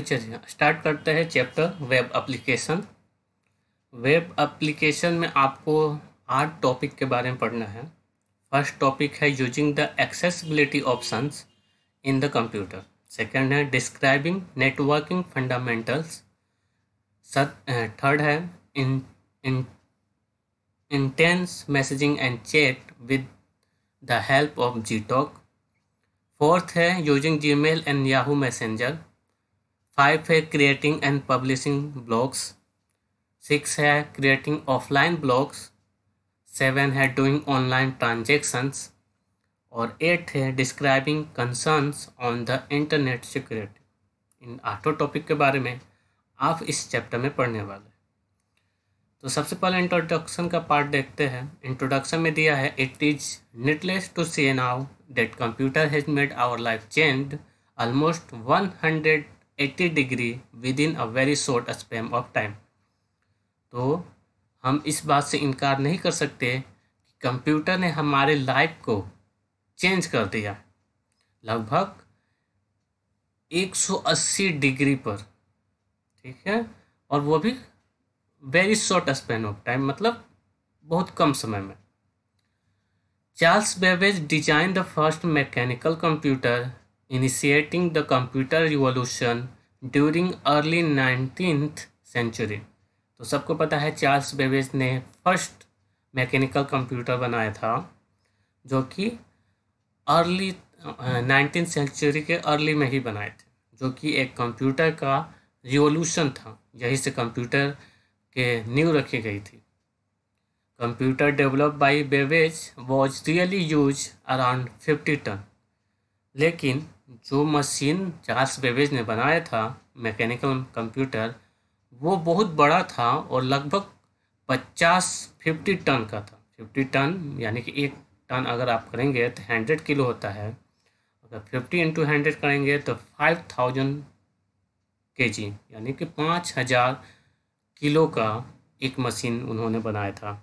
चलिए स्टार्ट हाँ। करते हैं chapter web application web application में आपको आठ टॉपिक के बारे में पढ़ना है फर्स्ट टॉपिक है using the accessibility options in the computer second है डिस्क्राइबिंग नेटवर्किंग फंडामेंटल्स थर्ड है in in instant messaging and chat with the help of Gtalk fourth है using Gmail and Yahoo messenger five है creating and publishing blogs six है creating offline blogs seven है doing online transactions और eight है describing concerns on the internet security इन आठों topic के बारे में आप इस चैप्टर में पढ़ने वाले हैं तो सबसे पहले इंट्रोडक्शन का पार्ट देखते हैं इंट्रोडक्शन में दिया है it is needless to see now that computer has made our life change almost one hundred 80 degree within a very short span of time तो हम इस बात से इनकार नहीं कर सकते कि कंप्यूटर ने हमारे लाइफ को चेंज कर दिया लगभग 180 डिग्री पर ठीक है और वो भी very short span of time मतलब बहुत कम समय में Charles Babbage design the first mechanical computer initiating the computer revolution during early 19th century. तो सबको पता है चार्ल्स बेबेज ने फर्स्ट मैकेनिकल कंप्यूटर बनाया था जो कि अर्ली नाइनटीन सेंचुरी के अर्ली में ही बनाए थे जो कि एक कंप्यूटर का रिवोल्यूशन था यही से कंप्यूटर के न्यू रखी गई थी computer develop by Babbage was really use around fifty ton लेकिन जो मशीन चार्ल्स बेबेज ने बनाया था मैकेनिकल कंप्यूटर वो बहुत बड़ा था और लगभग पचास फिफ्टी टन का था फिफ्टी टन यानी कि एक टन अगर आप करेंगे तो हंड्रेड किलो होता है अगर फिफ्टी इंटू हंड्रेड करेंगे तो फाइव थाउजेंड के जी यानी कि पाँच हज़ार किलो का एक मशीन उन्होंने बनाया था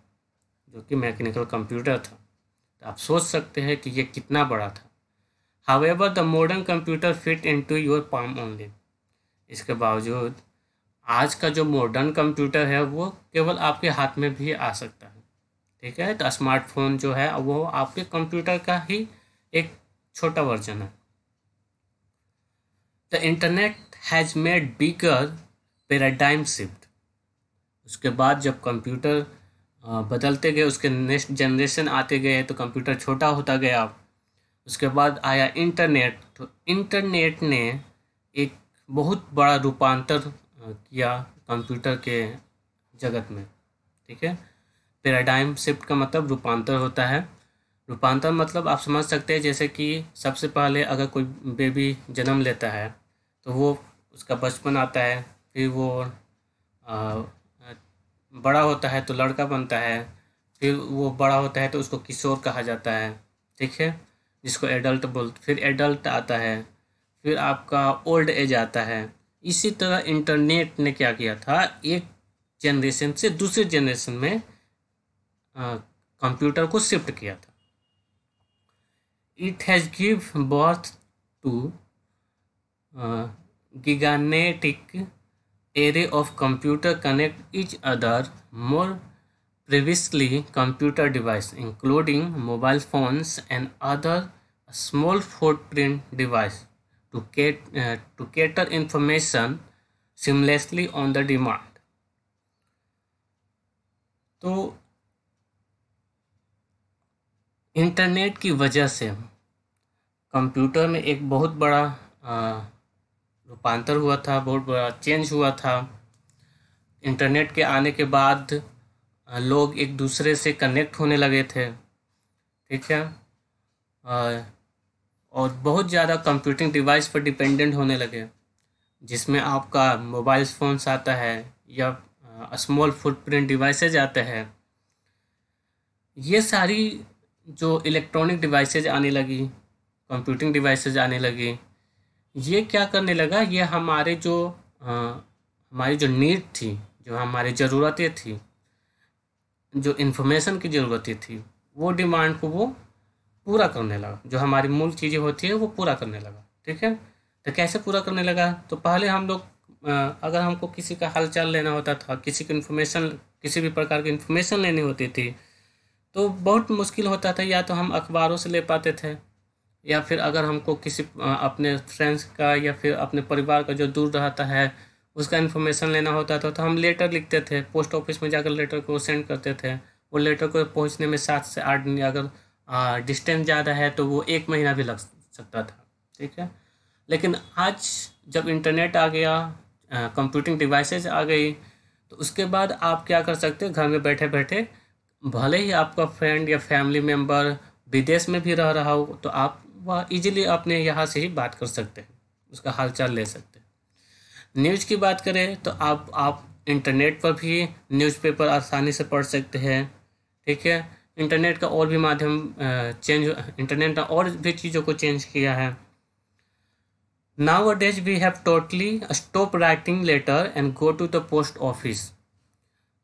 जो कि मैकेनिकल कंप्यूटर था तो आप सोच सकते हैं कि ये कितना बड़ा था however the modern computer fit into your palm only इसके बावजूद आज का जो मॉडर्न कंप्यूटर है वो केवल आपके हाथ में भी आ सकता है ठीक है तो स्मार्टफोन जो है वो आपके कंप्यूटर का ही एक छोटा वर्जन है the internet has made bigger paradigm shift उसके बाद जब कंप्यूटर बदलते गए उसके नेक्स्ट जनरेशन आते गए तो कंप्यूटर छोटा होता गया उसके बाद आया इंटरनेट तो इंटरनेट ने एक बहुत बड़ा रूपांतर किया कंप्यूटर के जगत में ठीक है पैराडाइम शिफ्ट का मतलब रूपांतर होता है रूपांतर मतलब आप समझ सकते हैं जैसे कि सबसे पहले अगर कोई बेबी जन्म लेता है तो वो उसका बचपन आता है फिर वो आ, बड़ा होता है तो लड़का बनता है फिर वो बड़ा होता है तो उसको किशोर कहा जाता है ठीक है जिसको एडल्ट बोल फिर एडल्ट आता है फिर आपका ओल्ड एज आता है इसी तरह इंटरनेट ने क्या किया था एक जनरेशन से दूसरे जनरेशन में कंप्यूटर को शिफ्ट किया था it has give birth to gigantic array of computer connect each other more Previously, computer device including mobile phones and other small footprint device to, get, uh, to cater information seamlessly on the demand. तो internet की वजह से computer में एक बहुत बड़ा रूपांतर हुआ था बहुत बड़ा चेंज हुआ था इंटरनेट के आने के बाद लोग एक दूसरे से कनेक्ट होने लगे थे ठीक है और बहुत ज़्यादा कंप्यूटिंग डिवाइस पर डिपेंडेंट होने लगे जिसमें आपका मोबाइल फ़ोन्स आता है या स्मॉल फुटप्रिंट डिवाइसेज आते हैं ये सारी जो इलेक्ट्रॉनिक डिवाइसेज आने लगी कंप्यूटिंग डिवाइसेज आने लगी ये क्या करने लगा ये हमारे जो आ, हमारी जो नीड थी जो हमारी ज़रूरतें थी जो इन्फॉर्मेशन की ज़रूरत थी वो डिमांड को वो पूरा करने लगा जो हमारी मूल चीज़ें होती है वो पूरा करने लगा ठीक है तो कैसे पूरा करने लगा तो पहले हम लोग अगर हमको किसी का हालचाल लेना होता था किसी की इन्फॉर्मेशन किसी भी प्रकार की इन्फॉर्मेशन लेनी होती थी तो बहुत मुश्किल होता था या तो हम अखबारों से ले पाते थे या फिर अगर हमको किसी अपने फ्रेंड्स का या फिर अपने परिवार का जो दूर रहता है उसका इन्फॉर्मेशन लेना होता था तो हम लेटर लिखते थे पोस्ट ऑफिस में जाकर लेटर को सेंड करते थे वो लेटर को पहुंचने में सात से आठ दिन अगर डिस्टेंस ज़्यादा है तो वो एक महीना भी लग सकता था ठीक है लेकिन आज जब इंटरनेट आ गया कंप्यूटिंग डिवाइसेस आ गई तो उसके बाद आप क्या कर सकते हैं घर में बैठे बैठे भले ही आपका फ्रेंड या फैमिली मेम्बर विदेश में भी रह रहा हो तो आप वह इजीली अपने यहाँ से ही बात कर सकते हैं उसका हालचाल ले सकते हैं न्यूज़ की बात करें तो आप आप इंटरनेट पर भी न्यूज़पेपर आसानी से पढ़ सकते हैं ठीक है इंटरनेट का और भी माध्यम चेंज इंटरनेट ने और भी चीज़ों को चेंज किया है nowadays we have totally stop writing letter and go to the post office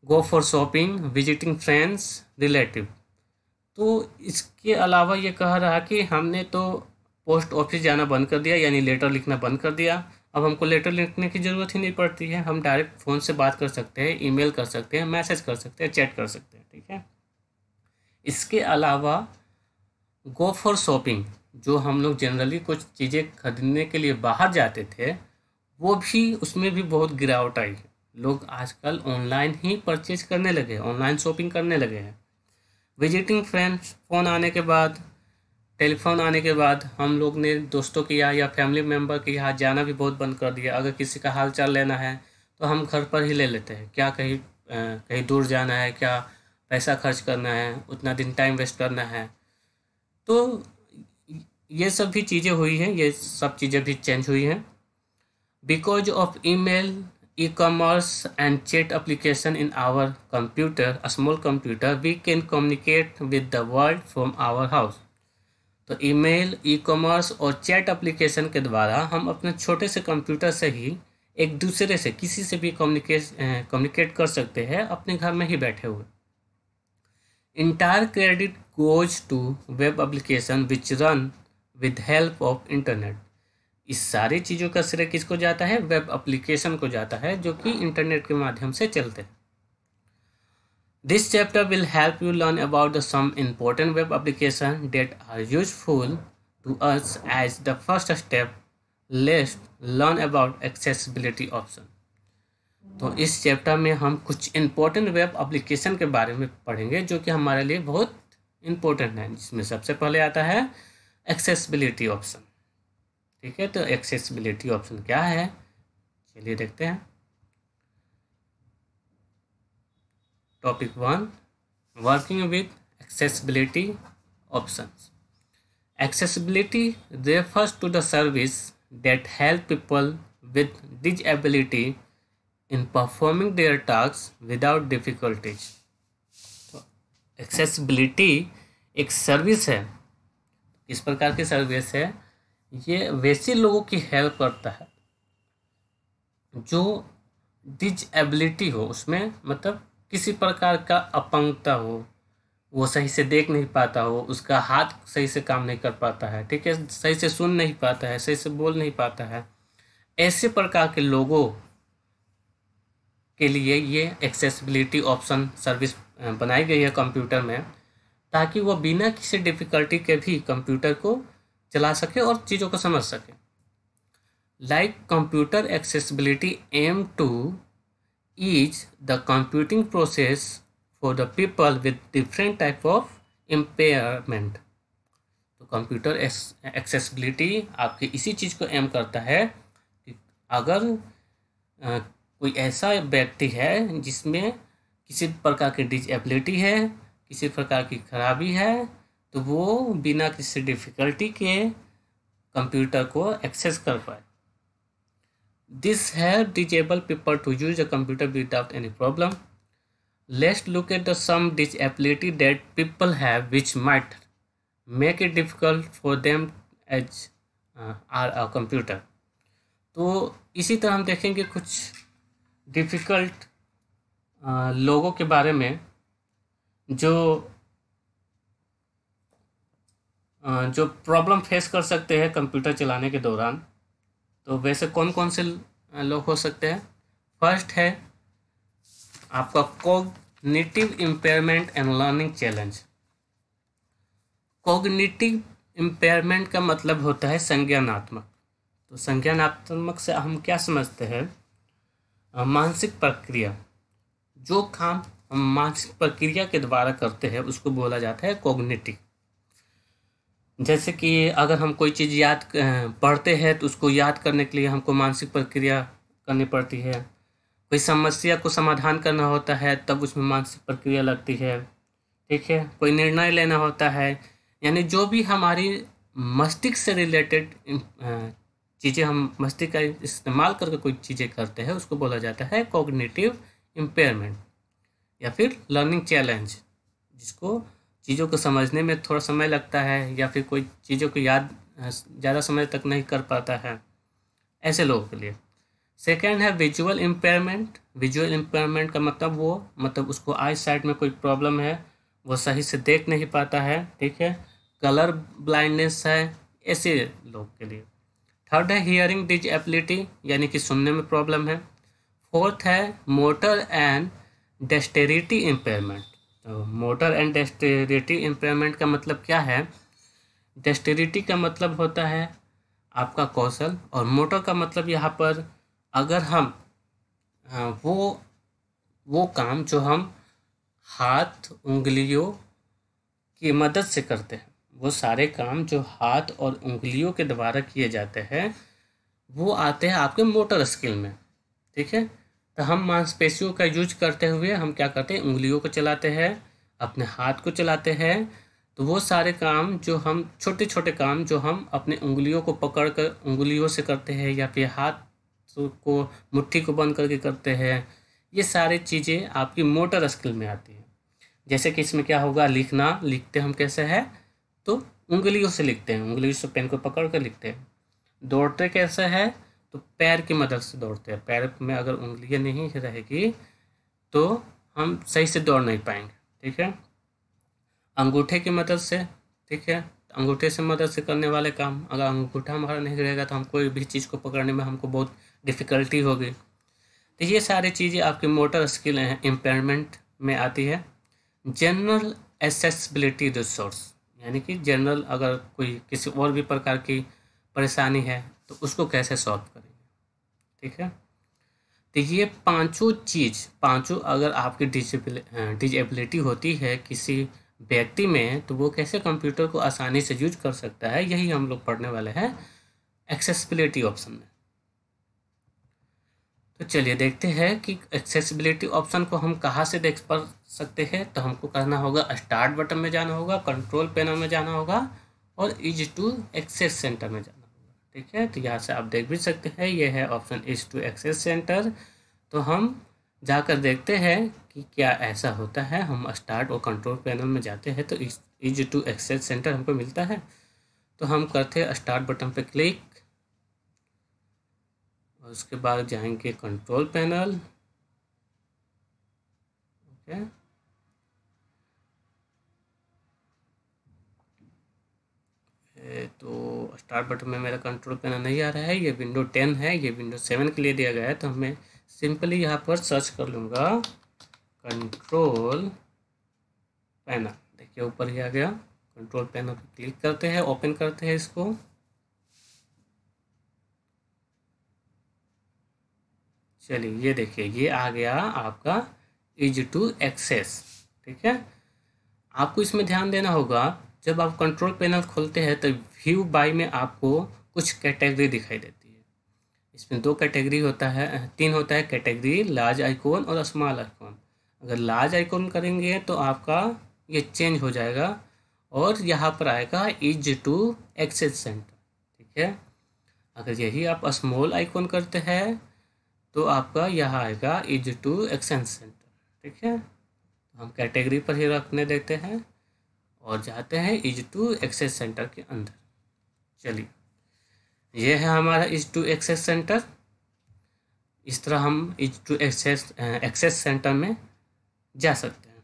go for shopping visiting friends relative तो इसके अलावा ये कह रहा कि हमने तो पोस्ट ऑफिस जाना बंद कर दिया यानी लेटर लिखना बंद कर दिया अब हमको लेटर लिखने की ज़रूरत ही नहीं पड़ती है हम डायरेक्ट फ़ोन से बात कर सकते हैं ईमेल कर सकते हैं मैसेज कर सकते हैं चैट कर सकते हैं ठीक है इसके अलावा गो फॉर शॉपिंग जो हम लोग जनरली कुछ चीज़ें खरीदने के लिए बाहर जाते थे वो भी उसमें भी बहुत गिरावट आई है लोग आजकल ऑनलाइन ही परचेज करने लगे ऑनलाइन शॉपिंग करने लगे हैं विजिटिंग फ्रेंड्स फ़ोन आने के बाद टेलीफोन आने के बाद हम लोग ने दोस्तों के यहाँ या फैमिली मेम्बर के यहाँ जाना भी बहुत बंद कर दिया अगर किसी का हाल चाल लेना है तो हम घर पर ही ले लेते हैं क्या कहीं कहीं दूर जाना है क्या पैसा खर्च करना है उतना दिन टाइम वेस्ट करना है तो ये सब भी चीज़ें हुई हैं ये सब चीज़ें भी चेंज हुई हैं because of email e commerce and chat application in our computer small computer we can communicate with the world from our house तो ईमेल, ई कॉमर्स और चैट एप्लीकेशन के द्वारा हम अपने छोटे से कंप्यूटर से ही एक दूसरे से किसी से भी कम्युनिकेश कम्युनिकेट कर सकते हैं अपने घर में ही बैठे हुए entire credit goes to web application which run with help of internet इस सारी चीज़ों का श्रेय किसको जाता है वेब एप्लीकेशन को जाता है जो कि इंटरनेट के माध्यम से चलते हैं This chapter will help you learn about the some important web application that are useful to us as the first step. Let's learn about accessibility option. तो इस चैप्टर में हम कुछ इम्पोर्टेंट वेब एप्लीकेशन के बारे में पढ़ेंगे जो कि हमारे लिए बहुत इम्पोर्टेंट है जिसमें सबसे पहले आता है एक्सेसिबिलिटी ऑप्शन ठीक है तो एक्सेसिबिलिटी ऑप्शन क्या है चलिए देखते हैं topic one working with accessibility option accessibility refers to the service that help people with disability in performing their task without difficulties accessibility एक सर्विस है इस प्रकार की सर्विस है ये वैसे लोगों की हेल्प करता है जो डिजेबिलिटी हो उसमें मतलब किसी प्रकार का अपंगता हो वो सही से देख नहीं पाता हो उसका हाथ सही से काम नहीं कर पाता है ठीक है सही से सुन नहीं पाता है सही से बोल नहीं पाता है ऐसे प्रकार के लोगों के लिए ये एक्सेसिबिलिटी ऑप्शन सर्विस बनाई गई है कंप्यूटर में ताकि वो बिना किसी डिफ़िकल्टी के भी कंप्यूटर को चला सके और चीज़ों को समझ सके like computer accessibility aim to is the computing process for the people with different type of impairment तो कंप्यूटर एक्सेसिबिलिटी आपके इसी चीज़ को एम करता है कि अगर आ, कोई ऐसा व्यक्ति है जिसमें किसी प्रकार की डिजेबिलिटी है किसी प्रकार की खराबी है तो वो बिना किसी डिफ़िकल्टी के कंप्यूटर को एक्सेस कर पाए This help disabled people to use a computer without any problem. Let's look at the some disability that people have which might make it difficult for them as are uh, a computer तो इसी तरह हम देखेंगे कुछ difficult लोगों के बारे में जो आ, जो प्रॉब्लम फेस कर सकते हैं कंप्यूटर चलाने के दौरान तो वैसे कौन कौन से लोग हो सकते हैं फर्स्ट है आपका cognitive impairment and learning challenge cognitive impairment का मतलब होता है संज्ञानात्मक तो संज्ञानात्मक से हम क्या समझते हैं मानसिक प्रक्रिया जो काम हम मानसिक प्रक्रिया के द्वारा करते हैं उसको बोला जाता है कोग्निटिव जैसे कि अगर हम कोई चीज़ याद पढ़ते हैं तो उसको याद करने के लिए हमको मानसिक प्रक्रिया करनी पड़ती है कोई समस्या को समाधान करना होता है तब उसमें मानसिक प्रक्रिया लगती है ठीक है कोई निर्णय लेना होता है यानी जो भी हमारी मस्तिष्क से रिलेटेड चीज़ें हम मस्तिष्क का इस्तेमाल करके कोई चीज़ें करते हैं उसको बोला जाता है कॉग्निटिव इम्पेयरमेंट या फिर लर्निंग चैलेंज जिसको चीज़ों को समझने में थोड़ा समय लगता है या फिर कोई चीज़ों को याद ज़्यादा समय तक नहीं कर पाता है ऐसे लोगों के लिए सेकेंड है विजुअल इम्पेयरमेंट विजुअल इम्पेयरमेंट का मतलब वो मतलब उसको आई साइड में कोई प्रॉब्लम है वो सही से देख नहीं पाता है ठीक है कलर ब्लाइंडनेस है ऐसे लोग के लिए थर्ड है हियरिंग डिजेबिलिटी यानी कि सुनने में प्रॉब्लम है फोर्थ है motor and dexterity impairment motor and dexterity impairment का मतलब क्या है डेस्टेरिटी का मतलब होता है आपका कौशल और मोटर का मतलब यहाँ पर अगर हम वो वो काम जो हम हाथ उंगलियों की मदद से करते हैं वो सारे काम जो हाथ और उंगलियों के द्वारा किए जाते हैं वो आते हैं आपके मोटर स्किल में ठीक है तो हम मांसपेशियों का यूज करते हुए हम क्या करते हैं उंगलियों को चलाते हैं अपने हाथ को चलाते हैं तो वो सारे काम जो हम छोटे छोटे काम जो हम अपने उंगलियों को पकड़ कर उंगलियों से करते हैं या फिर हाथ को मुट्ठी को बंद करके करते हैं ये सारे चीज़ें आपकी मोटर स्किल में आती हैं जैसे कि इसमें क्या होगा लिखना लिखते हम कैसे है तो उंगलियों से लिखते हैं उंगलियों से पेन को पकड़ कर लिखते हैं दौड़ते कैसे है तो पैर की मदद से दौड़ते हैं पैर में अगर उंगलियाँ नहीं रहेगी तो हम सही से दौड़ नहीं पाएंगे ठीक है अंगूठे की मदद से ठीक है अंगूठे से मदद से करने वाले काम अगर अंगूठा हमारा नहीं रहेगा तो हम कोई भी चीज़ को पकड़ने में हमको बहुत डिफ़िकल्टी होगी तो ये सारी चीज़ें आपकी मोटर स्किल इम्पेयरमेंट में आती है जनरल एसेसबिलिटी रिसोर्स यानी कि जनरल अगर कोई किसी और भी प्रकार की परेशानी है तो उसको कैसे सॉल्व करेंगे ठीक है तो ये पांचों चीज़ पांचों अगर आपकी डिजेबिलिटी होती है किसी व्यक्ति में तो वो कैसे कंप्यूटर को आसानी से यूज कर सकता है यही हम लोग पढ़ने वाले हैं एक्सेसिबिलिटी ऑप्शन में तो चलिए देखते हैं कि एक्सेसिबिलिटी ऑप्शन को हम कहाँ से देख पा सकते हैं तो हमको करना होगा स्टार्ट बटन में जाना होगा कंट्रोल पैनल में जाना होगा और इज टू एक्सेस सेंटर में जाना ठीक है तो यहाँ से आप देख भी सकते हैं ये है option ease to access centre तो हम जाकर देखते हैं कि क्या ऐसा होता है हम स्टार्ट और कंट्रोल पैनल में जाते हैं तो इज टू एक्सेस सेंटर हमको मिलता है तो हम करते हैं स्टार्ट बटन पर क्लिक और उसके बाद जाएंगे कंट्रोल पैनल ओके okay. तो स्टार्ट बटन में मेरा कंट्रोल पैनल नहीं आ रहा है ये विंडो टेन है ये विंडो सेवन के लिए दिया गया है तो मैं सिंपली यहाँ पर सर्च कर लूँगा कंट्रोल पैनल देखिए ऊपर ही आ गया कंट्रोल पैनल पर क्लिक करते हैं ओपन करते हैं इसको चलिए ये देखिए ये आ गया आपका इज टू एक्सेस ठीक है आपको इसमें ध्यान देना होगा जब आप कंट्रोल पैनल खोलते हैं तो व्यू बाई में आपको कुछ कैटेगरी दिखाई देती है इसमें दो कैटेगरी होता है तीन होता है कैटेगरी लार्ज आइकॉन और स्मॉल आइकॉन अगर लार्ज आइकॉन करेंगे तो आपका ये चेंज हो जाएगा और यहाँ पर आएगा इज टू एक्सेस सेंटर ठीक है अगर यही आप स्मॉल आइकॉन करते हैं तो आपका यहाँ आएगा इज टू एक्सेस सेंटर ठीक है तो हम कैटेगरी पर ही रखने देते हैं और जाते हैं इज टू एक्सेस सेंटर के अंदर चलिए यह है हमारा इज टू एक्सेस सेंटर इस तरह हम ease to access access centre में जा सकते हैं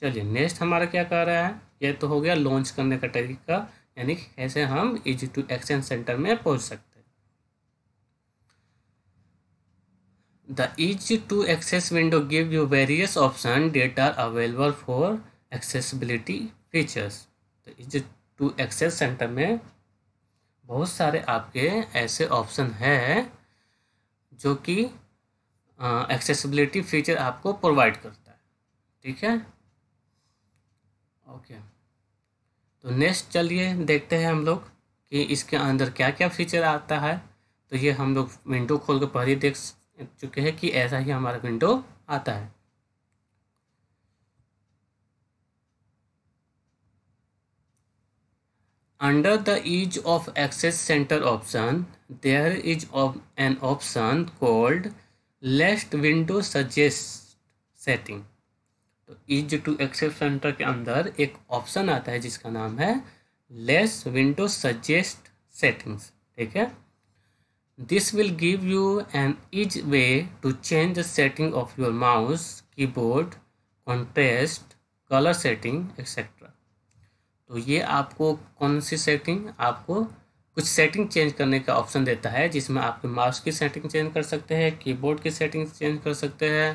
चलिए नेक्स्ट हमारा क्या कर रहा है यह तो हो गया लॉन्च करने का तरीका यानी कैसे हम इज टू एक्सेस सेंटर में पहुंच सकते हैं the ease to access window give you various option that are available for accessibility features तो इस टू एक्सेस सेंटर में बहुत सारे आपके ऐसे ऑप्शन हैं जो कि एक्सेसिबिलिटी फीचर आपको प्रोवाइड करता है ठीक है ओके तो नेक्स्ट चलिए देखते हैं हम लोग कि इसके अंदर क्या क्या फीचर आता है तो ये हम लोग विंडो खोल कर पहले देख चुके हैं कि ऐसा ही हमारा विंडो आता है Under the ease of access center option, there is op an option called last window suggest setting. तो इज टू एक्सेस सेंटर के अंदर एक ऑप्शन आता है जिसका नाम है लेस विंडो सजेस्ट सेटिंग्स ठीक है this will give you an ease way to change the setting of your mouse keyboard contrast colour setting etcetera तो ये आपको कौन सी सेटिंग आपको कुछ सेटिंग चेंज करने का ऑप्शन देता है जिसमें आपके माउस की सेटिंग चेंज कर सकते हैं कीबोर्ड की सेटिंग चेंज कर सकते हैं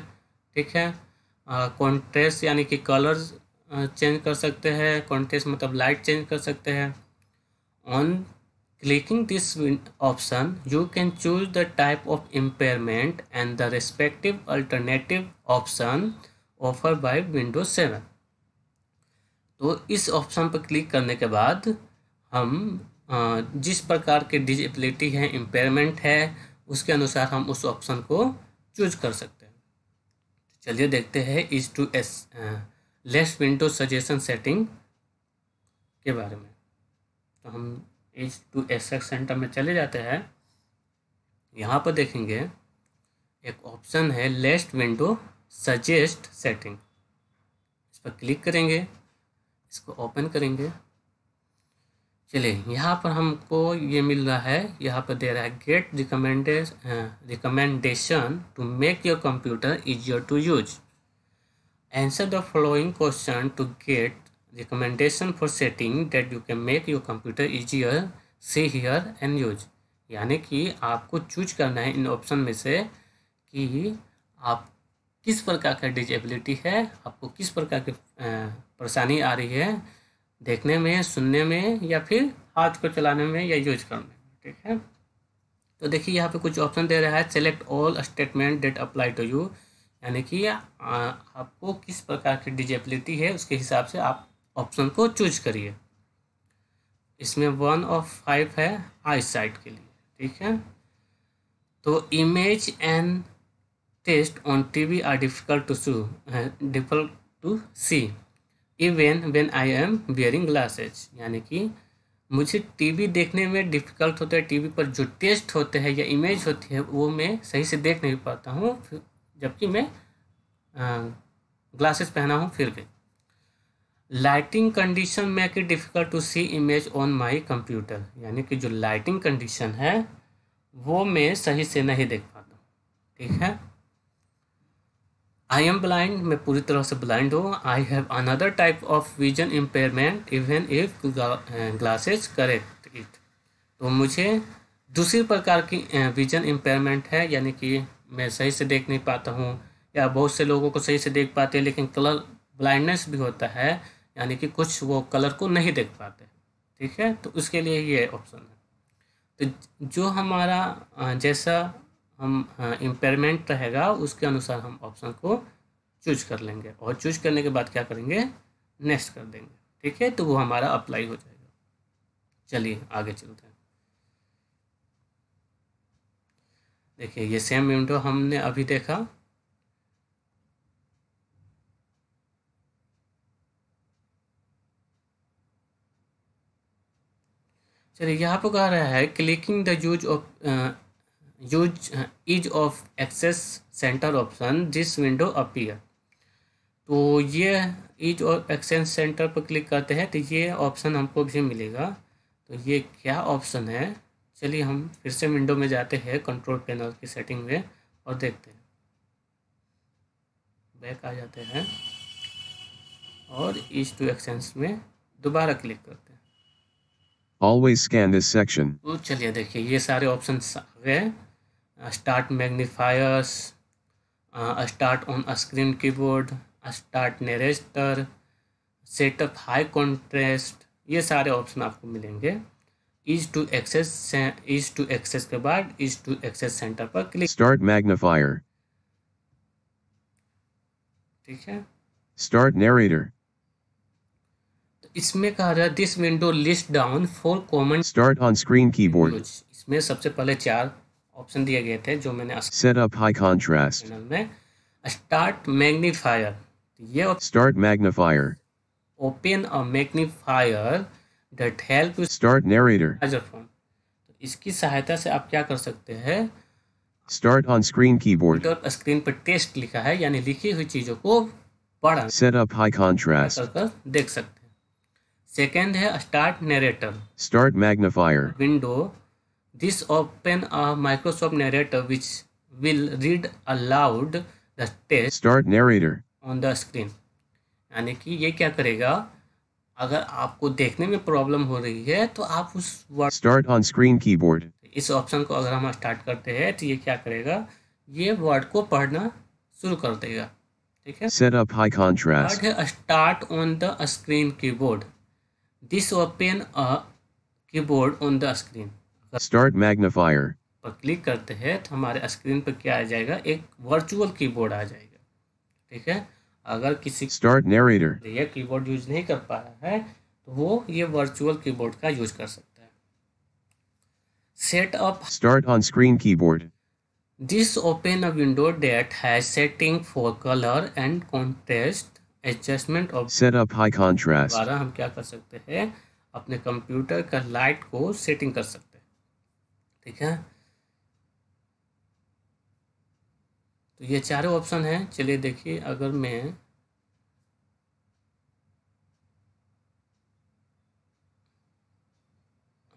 ठीक है कॉन्ट्रेस्ट यानी कि कलर्स चेंज कर सकते हैं कॉन्ट्रेस्ट मतलब लाइट चेंज कर सकते हैं on clicking this option you can choose the type of impairment and the respective alternative option offer by window seven तो इस ऑप्शन पर क्लिक करने के बाद हम जिस प्रकार के डिजेबिलिटी है इम्पेयरमेंट है उसके अनुसार हम उस ऑप्शन को चूज कर सकते हैं चलिए देखते हैं इज टू एस लेस विंडो सजेशन सेटिंग के बारे में तो हम ease to access centre में चले जाते हैं यहाँ पर देखेंगे एक ऑप्शन है लेस्ट विंडो सजेस्ट सेटिंग इस पर क्लिक करेंगे इसको ओपन करेंगे चलिए यहाँ पर हमको ये मिल रहा है यहाँ पर दे रहा है get recommendation recommendation to make your computer easier to use answer the following question to get recommendation for setting that you can make your computer easier see here and use यानी कि आपको चूज करना है इन option में से कि आप किस प्रकार का डिजेबिलिटी है आपको किस प्रकार के uh, परेशानी आ रही है देखने में सुनने में या फिर हाथ को चलाने में या यूज करने में ठीक है तो देखिए यहाँ पे कुछ ऑप्शन दे रहा है select all statement that apply to you यानी कि आपको किस प्रकार की डिजेबिलिटी है उसके हिसाब से आप ऑप्शन को चूज करिए इसमें वन ऑफ फाइव है आई साइट के लिए ठीक है तो image and text on TV are difficult to see difficult to see even when I am wearing glasses यानी कि मुझे टीवी देखने में डिफ़िकल्ट होता है टीवी पर जो टेस्ट होते हैं या इमेज होती है वो मैं सही से देख नहीं पाता हूँ जबकि मैं ग्लासेस पहना हूँ फिर भी लाइटिंग कंडीशन में कि difficult to see image on my computer यानी कि जो लाइटिंग कंडीशन है वो मैं सही से नहीं देख पाता ठीक है आई एम ब्लाइंड मैं पूरी तरह से ब्लाइंड हूँ I have another type of vision impairment even if glasses correct it तो मुझे दूसरी प्रकार की विजन eh, इम्पेयरमेंट है यानी कि मैं सही से देख नहीं पाता हूँ या बहुत से लोगों को सही से देख पाते हैं लेकिन कलर ब्लाइंडनेस भी होता है यानी कि कुछ वो कलर को नहीं देख पाते ठीक है तो उसके लिए ये ऑप्शन है तो जो हमारा eh, जैसा हम इम्पेयरमेंट रहेगा उसके अनुसार हम ऑप्शन को चूज कर लेंगे और चूज करने के बाद क्या करेंगे नेक्स्ट कर देंगे ठीक है तो वो हमारा अप्लाई हो जाएगा चलिए आगे चलते हैं देखिए ये सेम विंडो हमने अभी देखा चलिए यहाँ पर कह रहा है clicking the use of use ease of access centre option this window appear तो ये इज ऑफ एक्सेस सेंटर पर क्लिक करते हैं तो ये ऑप्शन हमको भी मिलेगा तो ये क्या ऑप्शन है चलिए हम फिर से विंडो में जाते हैं कंट्रोल पैनल की सेटिंग में और देखते हैं बैक आ जाते हैं और इज टू एक्सेंस में दोबारा क्लिक करते हैं ऑलवेज स्कैन दिस सेक्शन तो चलिए देखिए ये सारे ऑप्शन आ गए start magnifiers start on screen keyboard start a setup high contrast ये सारे ऑप्शन आपको मिलेंगे ease to access ease to access के बाद इज टू एक्सेस सेंटर पर क्लिक स्टार्ट मैग्नीफायर ठीक है स्टार्ट नरेटर तो इसमें कहा जाए this window list down for common start on screen keyboard इसमें सबसे पहले चार ऑप्शन दिए गए थे जो मैंने सेट अप हाई कंट्रास्ट में स्टार्ट मैग्नीफायर ये start magnifier open a magnifier that help you start narrator larger font इसकी सहायता से आप क्या कर सकते हैं स्टार्ट ऑन स्क्रीन कीबोर्ड और स्क्रीन पर टेस्ट लिखा है यानी लिखी हुई चीजों को पढ़ा सेट अप हाई कंट्रास्ट कर देख सकते हैं सेकंड है start narrator start magnifier window This open a Microsoft narrator which will read aloud the text Start narrator. on the screen. यानी कि ये क्या करेगा अगर आपको देखने में प्रॉब्लम हो रही है तो आप उस word start on screen keyboard इस ऑप्शन को अगर हम स्टार्ट करते हैं तो ये क्या करेगा ये वर्ड को पढ़ना शुरू कर देगा ठीक है set up high contrast start on the screen keyboard this open a keyboard on the screen start magnifier पर क्लिक करते हैं तो हमारे स्क्रीन पर क्या आ जाएगा एक वर्चुअल कीबोर्ड आ जाएगा ठीक है अगर किसी स्टार्ट नरेटर ये कीबोर्ड यूज नहीं कर पा रहा है तो वो ये वर्चुअल कीबोर्ड का यूज कर सकता है set up start on screen keyboard this open a window that has setting for colour and contrast adjustment of set up high contrast द्वारा हम क्या कर सकते हैं अपने कंप्यूटर का लाइट को सेटिंग कर सकते हैं ठीक है तो ये चारों ऑप्शन हैं चलिए देखिए अगर मैं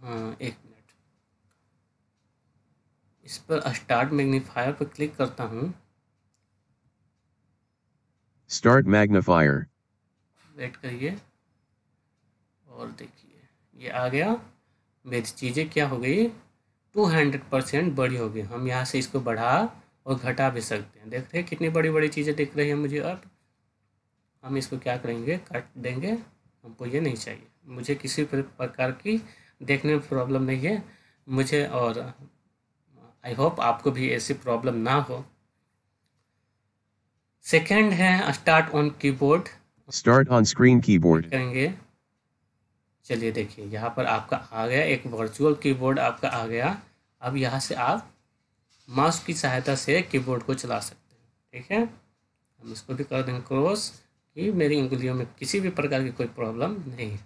हाँ एक मिनट इस पर स्टार्ट मैग्नीफायर पर क्लिक करता हूँ स्टार्ट मैग्नीफायर वेट करिए और देखिए ये आ गया मेरी चीज़ें क्या हो गई टू हंड्रेड परसेंट बड़ी होगी हम यहाँ से इसको बढ़ा और घटा भी सकते हैं देखते हैं कितनी बड़ी बड़ी चीज़ें दिख रही है मुझे अब हम इसको क्या करेंगे काट देंगे हमको ये नहीं चाहिए मुझे किसी प्रकार की देखने में प्रॉब्लम नहीं है मुझे और आई होप आपको भी ऐसी प्रॉब्लम ना हो सेकेंड है start on keyboard start on screen keyboard करेंगे चलिए देखिए यहाँ पर आपका आ गया एक वर्चुअल कीबोर्ड आपका आ गया अब यहाँ से आप माउस की सहायता से कीबोर्ड को चला सकते हैं ठीक है हम इसको भी कर देंगे क्रॉस कि मेरी उंगलियों में किसी भी प्रकार की कोई प्रॉब्लम नहीं है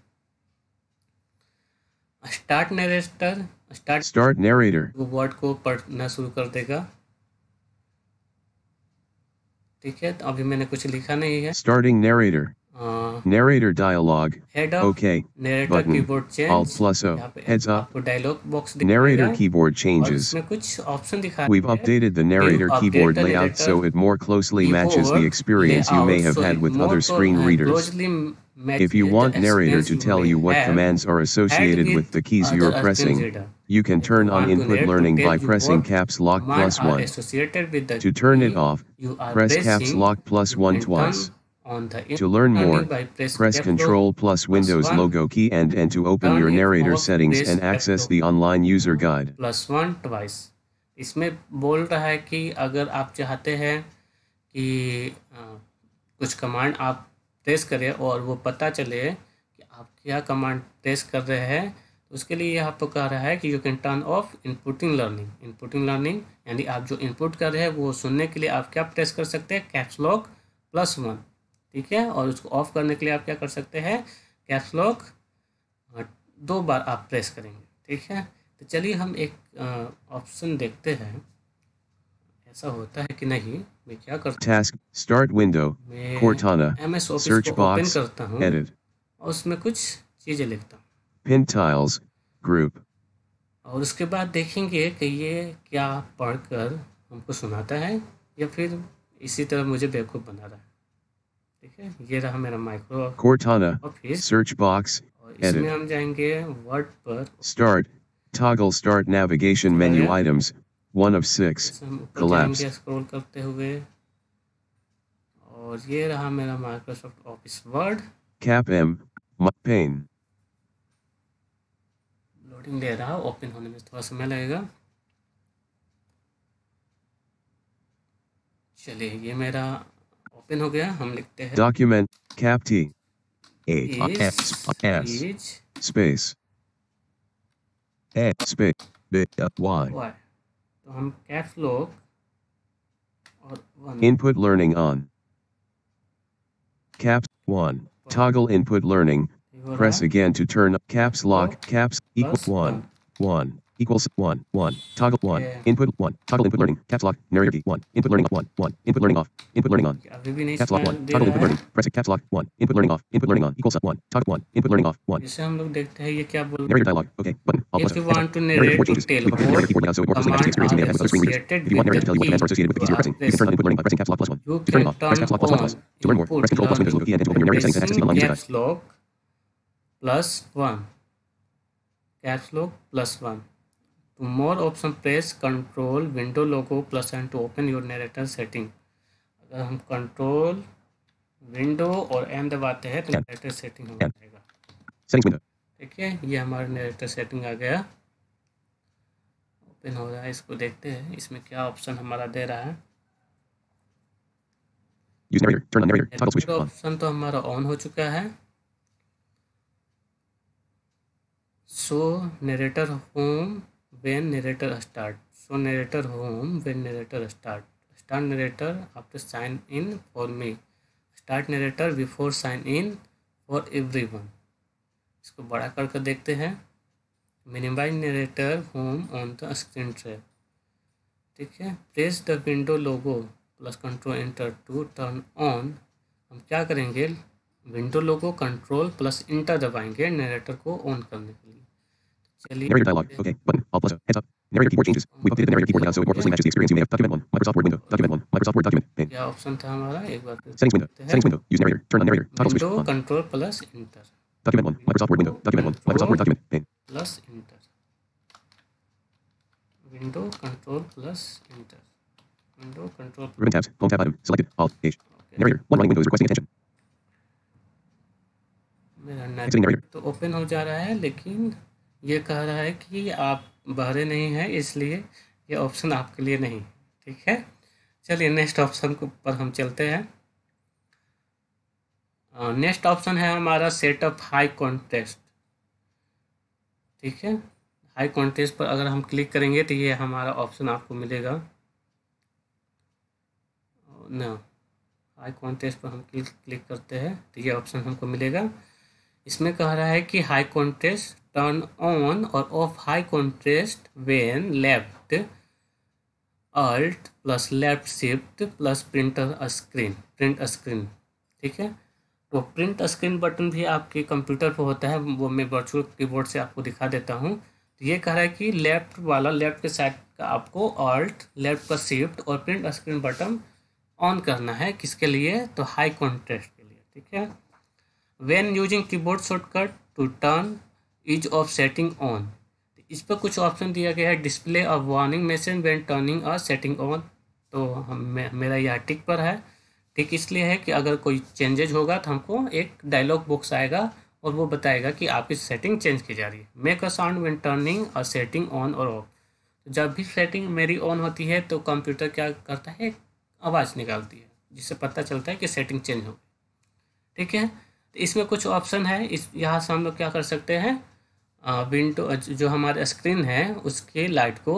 start narrator start start narrator वो वर्ड को पढ़ना शुरू कर देगा ठीक है तो अभी मैंने कुछ लिखा नहीं है starting narrator Uh, narrator dialogue. Head up. Okay. Narrator button, keyboard change. Alt plus O. Heads up. Dialog box narrator keyboard changes. We've updated the narrator keyboard layout so it more closely matches the experience you may have had with other screen readers. If you want narrator to tell you what commands are associated with the keys you're pressing, you can turn on input learning by pressing caps lock plus one. To turn it off, press caps lock plus one twice. on the To learn more, press Control plus Windows plus logo key and N to open Turn your narrator settings and access the online user guide. Plus one twice. इसमें बोल रहा है कि अगर आप चाहते हैं कि आ, कुछ कमांड आप प्रेस करें और वो पता चले कि आप क्या कमांड प्रेस कर रहे हैं तो उसके लिए यहाँ पर कह रहा है कि you can turn off inputting learning inputting learning यानी आप जो इनपुट कर रहे हैं वो सुनने के लिए आप क्या प्रेस कर सकते हैं कैप्सलॉग प्लस वन ठीक है और उसको ऑफ करने के लिए आप क्या कर सकते हैं कैप्स लॉक हाँ, दो बार आप प्रेस करेंगे ठीक है तो चलिए हम एक ऑप्शन देखते हैं ऐसा होता है कि नहीं मैं क्या करता हूँ start window Cortana MS office search box open करता हूँ और उसमें कुछ चीज़ें लिखता हूँ पिन टाइल्स ग्रुप और उसके बाद देखेंगे कि ये क्या पढ़कर हमको सुनाता है या फिर इसी तरह मुझे बेवकूफ़ बना रहा है ठीक है ये रहा मेरा माइक्रो कोर्टाना सर्च बॉक्स इसमें हम जाएंगे वर्ड पर start toggle start navigation menu items one of six collapse scroll करते हुए और ये रहा मेरा Microsoft office word cap M pane loading दे रहा ओपन होने में थोड़ा समय लगेगा चलिए ये मेरा ओपन हो गया हम लिखते हैं document cap T H space X space Y तो हम कैप्स लॉक और input learning on caps 1 toggle input learning press again to turn caps lock caps equal 1 1 equals 1, 1, toggle 1, yeah. input 1, toggle input learning, caps lock, narrator key 1, input learning 1, 1, input learning off, input learning on, caps lock 1, toggle input learning, press it, caps lock 1, input learning off, input learning on, equals 1, toggle 1, input learning off, 1. जैसे हम लोग देखते हैं ये क्या बोल Narrator dialog, okay, button, all plus, if you want to narrate to tell or command associated with you want narrator to tell you what commands are associated with the keys you're pressing, you can turn on input learning by pressing caps lock plus 1, to turn it off, press caps lock plus 1 plus, to learn more, press control plus windows loop key and to open your narrator settings and access the online caps lock plus 1 caps lock plus 1 To more option press control window logo plus and to open your narrator setting. अगर हम control window और m दबाते हैं तो narrator setting हो जाएगा ठीक है ये हमारा narrator setting आ गया ओपन हो रहा है इसको देखते हैं इसमें क्या ऑप्शन हमारा दे रहा है ऑप्शन तो हमारा ऑन हो चुका है so narrator home when narrator start so narrator home when narrator start start narrator after sign in for me start narrator before sign in for everyone इसको बड़ा करके देखते हैं minimise narrator home on the screen tray ठीक है press the window logo plus control enter to turn on हम क्या करेंगे window logo control plus enter दबाएंगे नरेटर को ऑन करने के लिए Narrator dialog. Okay. Button. Alt plus. Heads up. Narrator keyboard changes. We updated the narrator keyboard layout so it more closely matches the experience you may have. Document one. Microsoft Word window. Document one. Microsoft Word document. Pane. Eh, Settings window. Settings window. Use narrator. Turn on narrator. Toggle switch. On. Control plus enter Document one. Microsoft Word window. Document one. Microsoft Word document. Pane. Plus enter window control plus enter window control Ribbon tabs. Home tab item. Selected. Alt. H. Narrator. One running window is requesting attention. मेरा narrator तो open हो जा रहा है लेकिन ये कह रहा है कि आप बहरे नहीं हैं इसलिए ये ऑप्शन आपके लिए नहीं ठीक है चलिए नेक्स्ट ऑप्शन पर हम चलते हैं नेक्स्ट ऑप्शन है हमारा सेटअप हाई कॉन्टेस्ट ठीक है हाई कॉन्टेस्ट पर अगर हम क्लिक करेंगे तो ये हमारा ऑप्शन आपको मिलेगा ना हाई कॉन्टेस्ट पर हम क्लिक क्लिक करते हैं तो ये ऑप्शन हमको मिलेगा इसमें कह रहा है कि high contrast turn on or off high contrast when left alt plus left shift plus print a screen print a screen ठीक है तो प्रिंट स्क्रीन बटन भी आपके कंप्यूटर पर होता है वो मैं वर्चुअल कीबोर्ड से आपको दिखा देता हूँ तो ये कह रहा है कि लेफ्ट वाला लेफ्ट के साइड का आपको ऑल्ट लेफ्ट का शिफ्ट और प्रिंट स्क्रीन बटन ऑन करना है किसके लिए तो हाई कॉन्ट्रेस्ट के लिए ठीक है when using keyboard shortcut to turn ease of setting on इस पर कुछ ऑप्शन दिया गया है display a warning message when turning a setting on तो हम मेरा यह टिक पर है टिक इसलिए है कि अगर कोई चेंजेज होगा तो हमको एक डायलॉग बॉक्स आएगा और वो बताएगा कि आपकी सेटिंग चेंज की जा रही है make a sound when turning a setting on और ऑफ जब भी सेटिंग मेरी ऑन होती है तो कंप्यूटर क्या करता है आवाज़ निकालती है जिससे पता चलता है कि सेटिंग चेंज हो गई ठीक है तो इसमें कुछ ऑप्शन है इस यहाँ से हम लोग क्या कर सकते हैं विंडो जो हमारा स्क्रीन है उसके लाइट को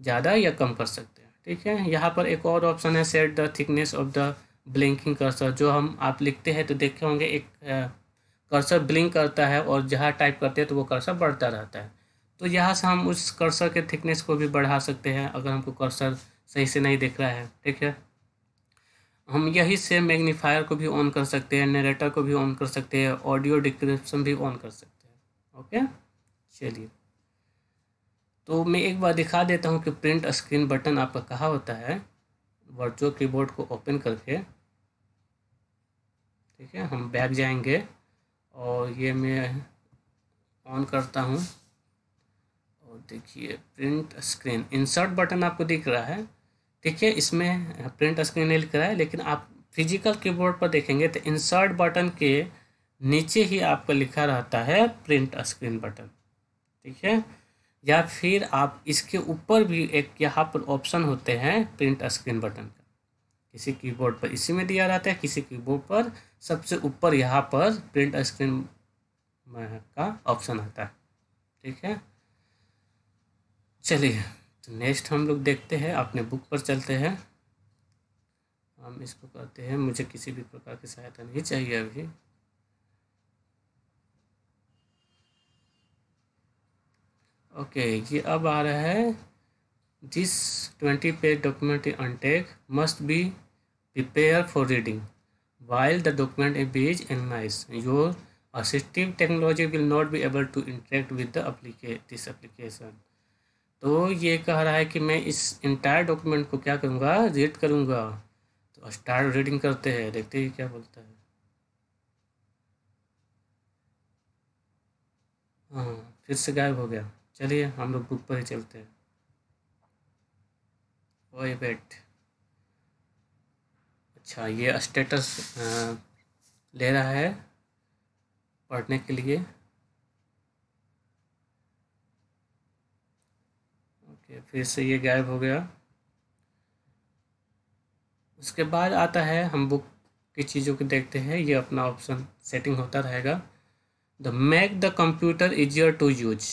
ज़्यादा या कम कर सकते हैं ठीक है यहाँ पर एक और ऑप्शन है set the thickness of the blinking cursor जो हम आप लिखते हैं तो देखे होंगे एक कर्सर ब्लिंक करता है और जहाँ टाइप करते हैं तो वो कर्सर बढ़ता रहता है तो यहाँ से हम उस कर्सर के थिकनेस को भी बढ़ा सकते हैं अगर हमको कर्सर सही से नहीं दिख रहा है ठीक है हम यही से मैग्नीफायर को भी ऑन कर सकते हैं नरेटर को भी ऑन कर सकते हैं ऑडियो डिस्क्रिप्शन भी ऑन कर सकते हैं ओके चलिए तो मैं एक बार दिखा देता हूँ कि प्रिंट स्क्रीन बटन आपका कहाँ होता है वर्चुअल कीबोर्ड को ओपन करके ठीक है हम बैक जाएंगे और ये मैं ऑन करता हूँ और देखिए प्रिंट स्क्रीन इंसर्ट बटन आपको दिख रहा है ठीक है इसमें प्रिंट स्क्रीन नहीं लिख रहा है लेकिन आप फिजिकल कीबोर्ड पर देखेंगे तो इंसर्ट बटन के नीचे ही आपका लिखा रहता है प्रिंट स्क्रीन बटन ठीक है या फिर आप इसके ऊपर भी एक यहाँ पर ऑप्शन होते हैं प्रिंट स्क्रीन बटन का किसी कीबोर्ड पर इसी में दिया रहता है किसी कीबोर्ड पर सबसे ऊपर यहाँ पर प्रिंट स्क्रीन का ऑप्शन आता है ठीक है चलिए तो नेक्स्ट हम लोग देखते हैं अपने बुक पर चलते हैं हम इसको कहते हैं मुझे किसी भी प्रकार की सहायता नहीं चाहिए अभी ओके ये अब आ रहा है this twenty page document in must be prepare for reading document the document in analyzed your assistive technology will not be able to interact with the applica this application तो ये कह रहा है कि मैं इस इंटायर डॉक्यूमेंट को क्या करूँगा रीड करूँगा तो स्टार्ट रीडिंग करते हैं देखते हैं क्या बोलता है हाँ फिर से गायब हो गया चलिए हम लोग बुक पर ही चलते हैं वही वेट अच्छा ये स्टेटस ले रहा है पढ़ने के लिए ओके फिर से ये गायब हो गया उसके बाद आता है हम बुक की चीज़ों को देखते हैं ये अपना ऑप्शन सेटिंग होता रहेगा the make the computer easier to use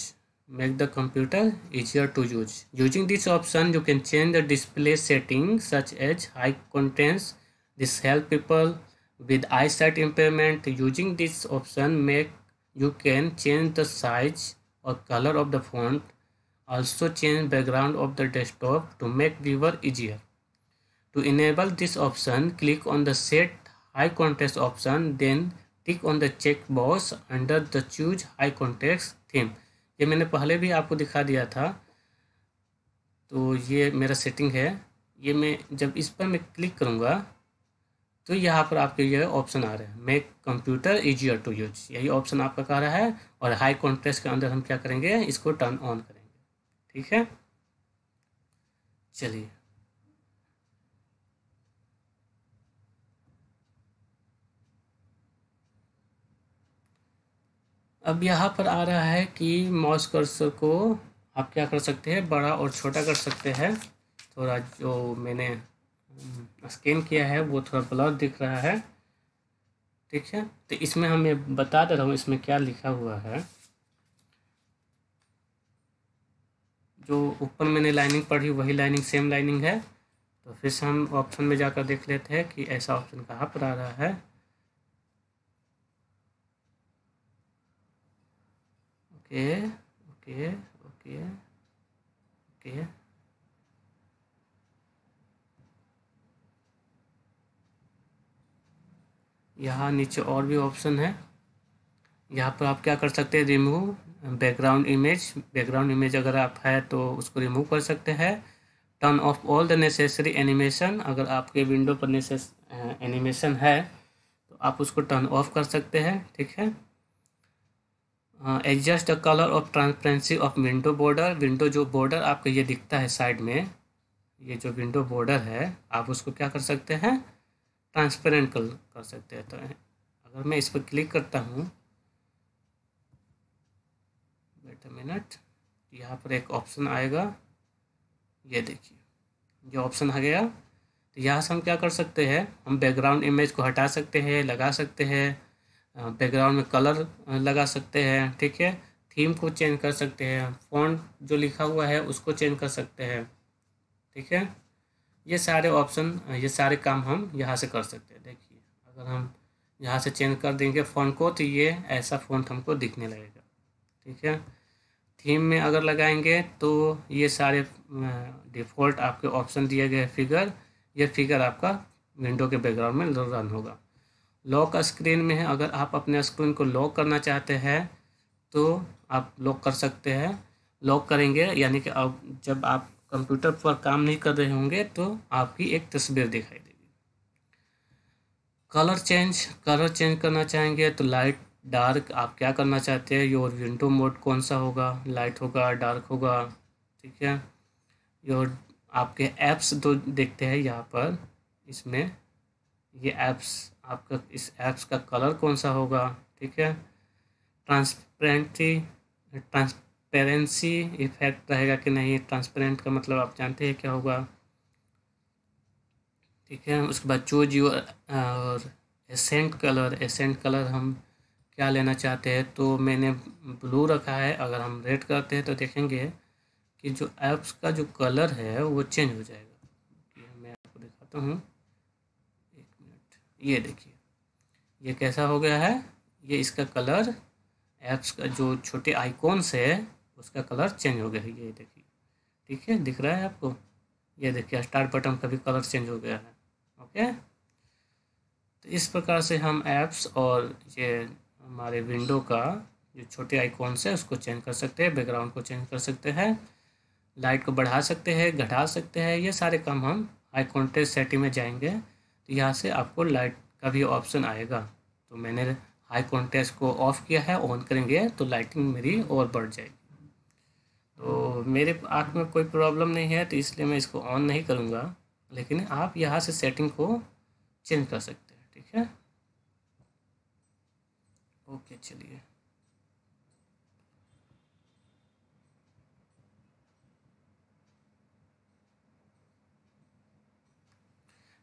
make the computer easier to use. Using this option, you can change the display settings such as high contents. This help people with eyesight impairment. Using this option, make you can change the size or color of the font. Also change background of the desktop to make viewer easier. To enable this option, click on the set high contrast option, then click on the checkbox under the choose high contrast theme. ये मैंने पहले भी आपको दिखा दिया था तो ये मेरा सेटिंग है ये मैं जब इस पर मैं क्लिक करूँगा तो यहाँ पर आपके ये ऑप्शन आ रहा है make computer easier to use यही ऑप्शन आपका कह रहा है और हाई कॉन्ट्रेस्ट के अंदर हम क्या करेंगे इसको टर्न ऑन करेंगे ठीक है चलिए अब यहाँ पर आ रहा है कि माउस कर्सर को आप क्या कर सकते हैं बड़ा और छोटा कर सकते हैं थोड़ा जो मैंने स्कैन किया है वो थोड़ा ब्लर दिख रहा है ठीक है तो इसमें हम ये बता दे रहा हूँ इसमें क्या लिखा हुआ है जो ऊपर मैंने लाइनिंग पढ़ी वही लाइनिंग सेम लाइनिंग है तो फिर से हम ऑप्शन में जाकर देख लेते हैं कि ऐसा ऑप्शन कहाँ पर आ रहा है ओके ओके ओके ओके यहाँ नीचे और भी ऑप्शन है यहाँ पर आप क्या कर सकते हैं remove background image background image अगर आप है तो उसको रिमूव कर सकते हैं turn off all the necessary animation अगर आपके विंडो पर नेसेस एनिमेशन है तो आप उसको टर्न ऑफ कर सकते हैं ठीक है adjust the colour of transparency of window border window जो बॉर्डर आपका ये दिखता है साइड में ये जो विंडो बॉर्डर है आप उसको क्या कर सकते हैं ट्रांसपेरेंट कर, कर सकते हैं तो अगर मैं इस पर क्लिक करता हूँ वेट मिनट यहाँ पर एक ऑप्शन आएगा ये देखिए ये ऑप्शन आ गया तो यहाँ से हम क्या कर सकते हैं हम बैकग्राउंड इमेज को हटा सकते हैं लगा सकते हैं बैकग्राउंड में कलर लगा सकते हैं ठीक है थीम को चेंज कर सकते हैं फॉन्ट जो लिखा हुआ है उसको चेंज कर सकते हैं ठीक है ये सारे ऑप्शन ये सारे काम हम यहाँ से कर सकते हैं देखिए अगर हम यहाँ से चेंज कर देंगे फ़ॉन्ट को तो ये ऐसा फ़ॉन्ट हमको दिखने लगेगा ठीक है थीम में अगर लगाएंगे तो ये सारे डिफ़ॉल्ट आपके ऑप्शन दिए गए फिगर ये फिगर आपका विंडो के बैकग्राउंड में रन होगा लॉक स्क्रीन में है अगर आप अपने स्क्रीन को लॉक करना चाहते हैं तो आप लॉक कर सकते हैं लॉक करेंगे यानी कि आप जब आप कंप्यूटर पर काम नहीं कर रहे होंगे तो आपकी एक तस्वीर दिखाई देगी कलर चेंज कलर चेंज करना चाहेंगे तो लाइट डार्क आप क्या करना चाहते हैं योर विंडो मोड कौन सा होगा लाइट होगा डार्क होगा ठीक है योर आपके ऐप्स तो देखते हैं यहाँ पर इसमें ये ऐप्स आपका इस ऐप्स का कलर कौन सा होगा ठीक है ट्रांसपेरेंटी ट्रांसपेरेंसी इफेक्ट रहेगा कि नहीं ट्रांसपेरेंट का मतलब आप जानते हैं क्या होगा ठीक है उसके बाद चूज यूर और एसेंट कलर एसेंट कलर हम क्या लेना चाहते हैं तो मैंने ब्लू रखा है अगर हम रेड करते हैं तो देखेंगे कि जो ऐप्स का जो कलर है वो चेंज हो जाएगा मैं आपको दिखाता हूँ ये देखिए ये कैसा हो गया है ये इसका कलर ऐप्स का जो छोटे आइकॉन्स है उसका कलर चेंज हो गया है ये देखिए ठीक है दिख रहा है आपको ये देखिए स्टार्ट बटन का भी कलर चेंज हो गया है ओके तो इस प्रकार से हम ऐप्स और ये हमारे विंडो का जो छोटे आइकॉन्स है उसको चेंज कर सकते हैं बैकग्राउंड को चेंज कर सकते हैं लाइट को बढ़ा सकते हैं घटा सकते हैं ये सारे काम हम आई कॉन्टेस्ट सेटिंग में जाएंगे तो यहाँ से आपको लाइट का भी ऑप्शन आएगा तो मैंने हाई कॉन्टेस्ट को ऑफ़ किया है ऑन करेंगे तो लाइटिंग मेरी और बढ़ जाएगी तो मेरे आँख में कोई प्रॉब्लम नहीं है तो इसलिए मैं इसको ऑन नहीं करूँगा लेकिन आप यहाँ से सेटिंग को चेंज कर सकते हैं ठीक है ओके चलिए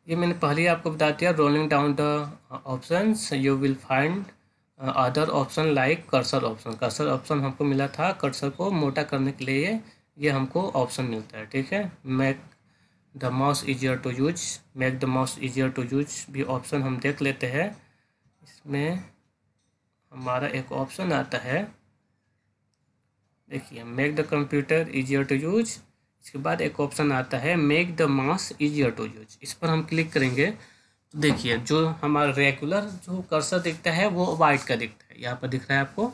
ये मैंने पहले ही आपको बता दिया rolling down the option you will find other option like cursor option cursor option हमको मिला था कर्सर को मोटा करने के लिए ये हमको ऑप्शन मिलता है ठीक है make the mouse easier to use make the mouse easier to use भी ऑप्शन हम देख लेते हैं इसमें हमारा एक ऑप्शन आता है देखिए make the computer easier to use इसके बाद एक ऑप्शन आता है make the mouse easier to use इस पर हम क्लिक करेंगे तो देखिए जो हमारा रेगुलर जो कर्सर दिखता है वो वाइट का दिखता है यहाँ पर दिख रहा है आपको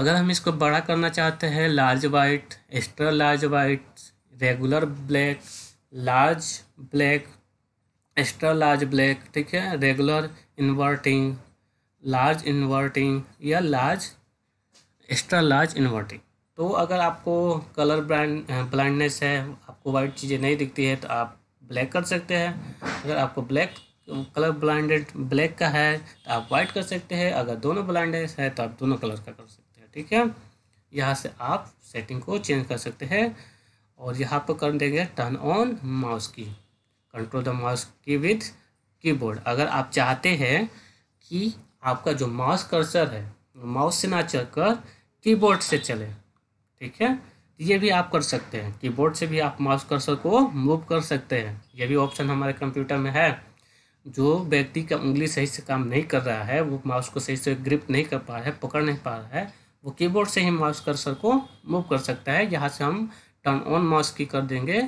अगर हम इसको बड़ा करना चाहते हैं large white extra large white regular black large black extra large black ठीक है रेगुलर इन्वर्टिंग लार्ज इन्वर्टिंग या लार्ज एक्स्ट्रा लार्ज इन्वर्टिंग तो अगर आपको कलर ब्रांड ब्लाइंडनेस है आपको वाइट चीज़ें नहीं दिखती है तो आप ब्लैक कर सकते हैं अगर आपको ब्लैक कलर ब्लाइंडेड ब्लैक का है तो आप वाइट कर सकते हैं अगर दोनों ब्लाइंडेस है तो आप दोनों कलर का कर सकते हैं ठीक है यहाँ से आप सेटिंग को चेंज कर सकते हैं और यहाँ पर कर देंगे turn on mouse key control the mouse key with keyboard अगर आप चाहते हैं कि आपका जो माउस कर्सर है माउस से ना चल कीबोर्ड से चले ठीक है ये भी आप कर सकते हैं कीबोर्ड से भी आप माउस कर्सर को मूव कर सकते हैं ये भी ऑप्शन हमारे कंप्यूटर में है जो व्यक्ति का उंगली सही से काम नहीं कर रहा है वो माउस को सही से ग्रिप नहीं कर पा रहा है पकड़ नहीं पा रहा है वो कीबोर्ड से ही माउस कर्सर को मूव कर सकता है यहाँ से हम टर्न ऑन माउस की कर देंगे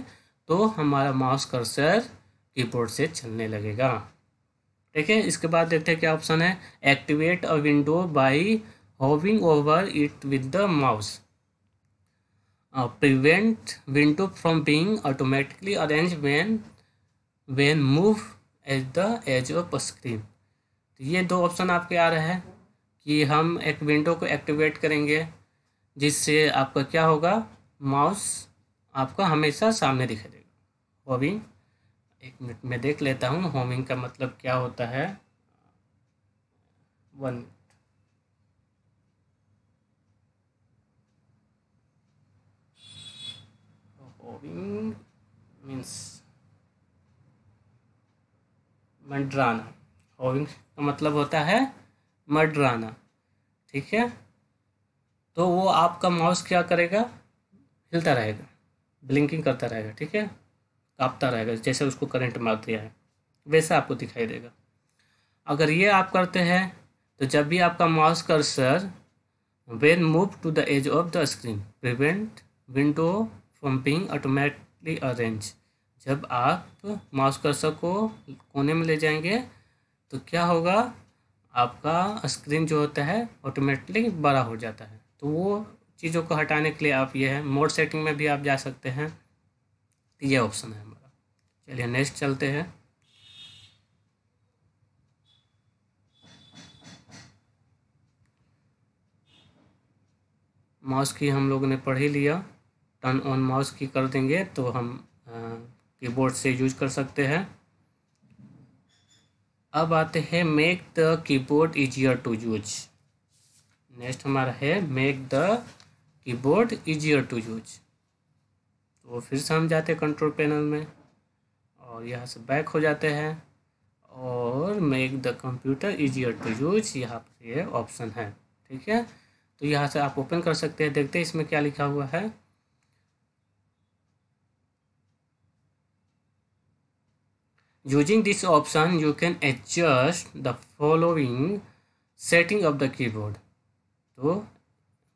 तो हमारा माउस कर्सर कीबोर्ड से चलने लगेगा ठीक है इसके बाद देखते हैं क्या ऑप्शन है activate a window by hovering over it with the mouse uh, prevent window from being automatically arranged when when move at the edge of screen तो ये दो ऑप्शन आपके आ रहे हैं कि हम एक विंडो को एक्टिवेट करेंगे जिससे आपका क्या होगा माउस आपका हमेशा सामने दिखाई देगा होमिंग एक मिनट में देख लेता हूँ होमिंग का मतलब क्या होता है वन मूविंग मीन्स मडराना होविंग का मतलब होता है मडराना ठीक है तो वो आपका माउस क्या करेगा हिलता रहेगा ब्लिंकिंग करता रहेगा ठीक है कांपता रहेगा जैसे उसको करंट मार दिया है वैसा आपको दिखाई देगा अगर ये आप करते हैं तो जब भी आपका mouse cursor when move to the edge of the screen prevent window pumping automatically arrange जब आप माउस कर्सर को कोने में ले जाएंगे तो क्या होगा आपका स्क्रीन जो होता है ऑटोमेटिकली बड़ा हो जाता है तो वो चीज़ों को हटाने के लिए आप ये है मोड सेटिंग में भी आप जा सकते हैं तो ये ऑप्शन है हमारा चलिए नेक्स्ट चलते हैं माउस की हम लोगों ने पढ़ ही लिया टर्न ऑन माउस की कर देंगे तो हम कीबोर्ड से यूज कर सकते हैं अब आते हैं make the keyboard easier to use next हमारा है make the keyboard easier to use तो फिर से हम जाते हैं कंट्रोल पैनल में और यहाँ से बैक हो जाते हैं और make the computer easier to use यहाँ पर ये ऑप्शन है ठीक है तो यहाँ से आप ओपन कर सकते हैं देखते हैं इसमें क्या लिखा हुआ है Using this option, you can adjust the following setting of the keyboard. to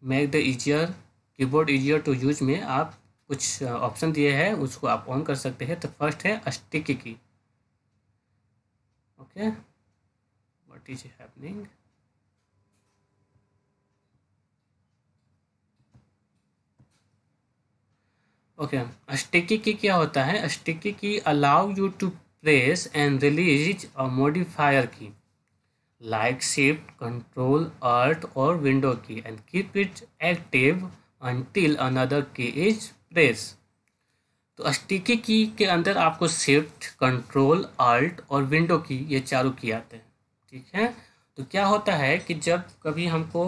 make the easier keyboard easier to use में आप कुछ ऑप्शन दिए हैं उसको आप ऑन कर सकते हैं तो फर्स्ट है sticky key okay what is happening okay okay. Sticky key क्या होता है sticky key allow you to press and release a modifier key like shift control alt or window key and keep it active until another key is pressed तो sticky key के अंदर आपको shift control alt और window key ये चारों की आते हैं ठीक है तो क्या होता है कि जब कभी हमको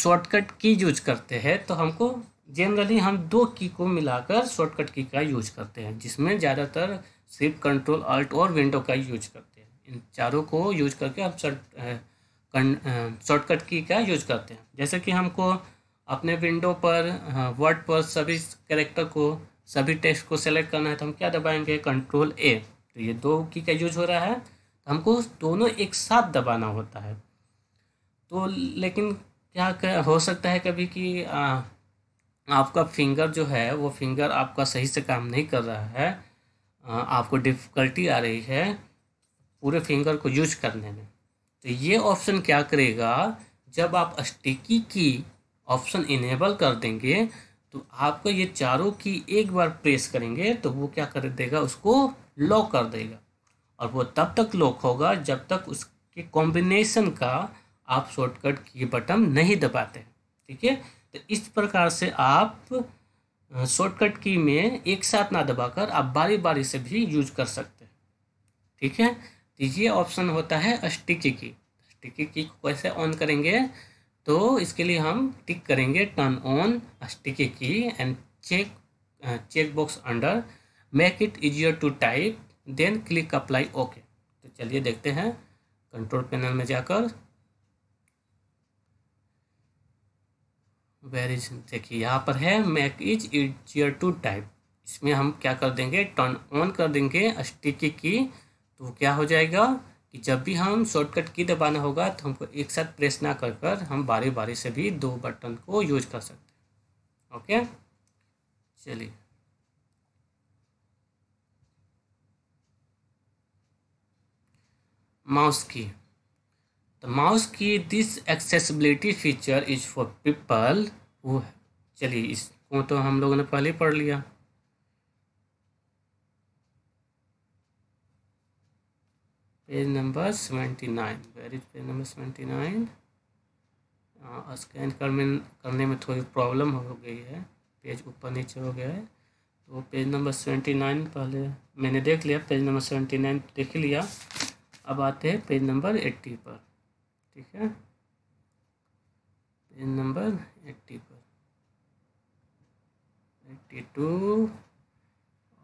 शॉर्टकट की यूज करते हैं तो हमको जनरली हम दो की को मिलाकर शॉर्टकट की का यूज करते हैं जिसमें ज़्यादातर सिर्फ कंट्रोल अल्ट और विंडो का यूज करते हैं इन चारों को यूज करके हम शॉर्ट शॉर्टकट की का यूज करते हैं जैसे कि हमको अपने विंडो पर वर्ड पर सभी कैरेक्टर को सभी टेक्स्ट को सेलेक्ट करना है तो हम क्या दबाएंगे कंट्रोल ए तो ये दो की का यूज हो रहा है तो हमको दोनों एक साथ दबाना होता है तो लेकिन क्या कर, हो सकता है कभी कि आ, आपका फिंगर जो है वो फिंगर आपका सही से काम नहीं कर रहा है आपको डिफ़िकल्टी आ रही है पूरे फिंगर को यूज करने में तो ये ऑप्शन क्या करेगा जब आप स्टिकी की ऑप्शन इनेबल कर देंगे तो आपको ये चारों की एक बार प्रेस करेंगे तो वो क्या कर देगा उसको लॉक कर देगा और वो तब तक लॉक होगा जब तक उसके कॉम्बिनेशन का आप शॉर्टकट की बटन नहीं दबाते ठीक है तो इस प्रकार से आप शॉर्टकट की में एक साथ ना दबाकर आप बारी बारी से भी यूज कर सकते हैं ठीक है तो ये ऑप्शन होता है स्टिकी की स्टिकी की को कैसे ऑन करेंगे तो इसके लिए हम टिक करेंगे turn on sticky key and check check box under make it easier to type then click apply okay तो चलिए देखते हैं कंट्रोल पैनल में जाकर इज देखिए यहाँ पर है make is easier to type इसमें हम क्या कर देंगे टर्न ऑन कर देंगे स्टिकी की तो क्या हो जाएगा कि जब भी हम शॉर्टकट की दबाना होगा तो हमको एक साथ प्रेस ना कर कर हम बारी बारी से भी दो बटन को यूज कर सकते हैं ओके चलिए mouse key the mouse key this accessibility feature is for people वो चलिए इसको तो हम लोगों ने पहले पढ़ लिया page number seventy nine very page number seventy nine scan करने करने में थोड़ी प्रॉब्लम हो गई है पेज ऊपर नीचे हो गया है तो पेज नंबर सेवेंटी नाइन पहले मैंने देख लिया पेज नंबर सेवेंटी नाइन देख लिया अब आते हैं पेज नंबर एट्टी पर ठीक है पेज नंबर एट्टी पर एट्टी टू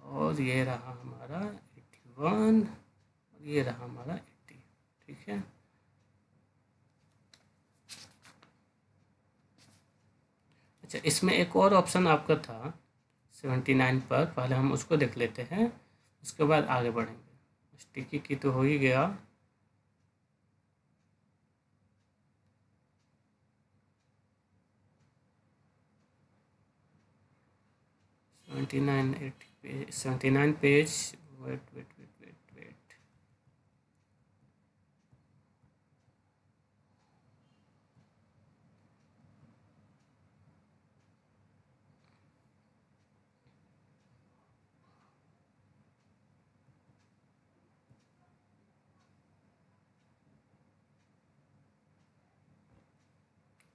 और ये रहा हमारा एट्टी वन और ये रहा हमारा एट्टी ठीक है अच्छा इसमें एक और ऑप्शन आपका था सेवेंटी नाइन पर पहले हम उसको देख लेते हैं उसके बाद आगे बढ़ेंगे स्टिकी की तो हो ही गया 79 page, 79 page, wait, wait,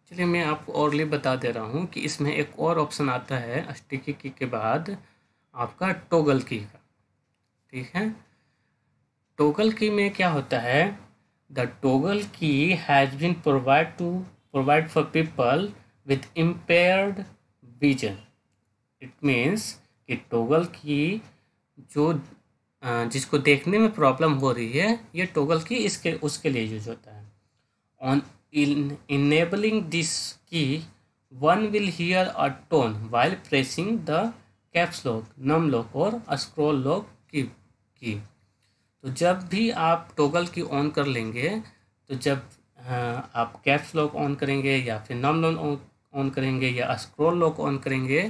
चलिए मैं आपको और लिए बता दे रहा हूँ कि इसमें एक और ऑप्शन आता है स्टिकी की के बाद आपका टोगल की का ठीक है टोगल की में क्या होता है the toggle key has been provide to provide for people with impaired vision it means कि टोगल की जो जिसको देखने में प्रॉब्लम हो रही है ये टोगल की इसके उसके लिए यूज होता है on In enabling this key, one will hear a tone while pressing the caps lock, num lock और scroll lock की key तो जब भी आप टोगल की ऑन कर लेंगे तो जब आप कैप्स लॉक ऑन करेंगे या फिर नम लॉन ऑन करेंगे या स्क्रॉल लॉक ऑन करेंगे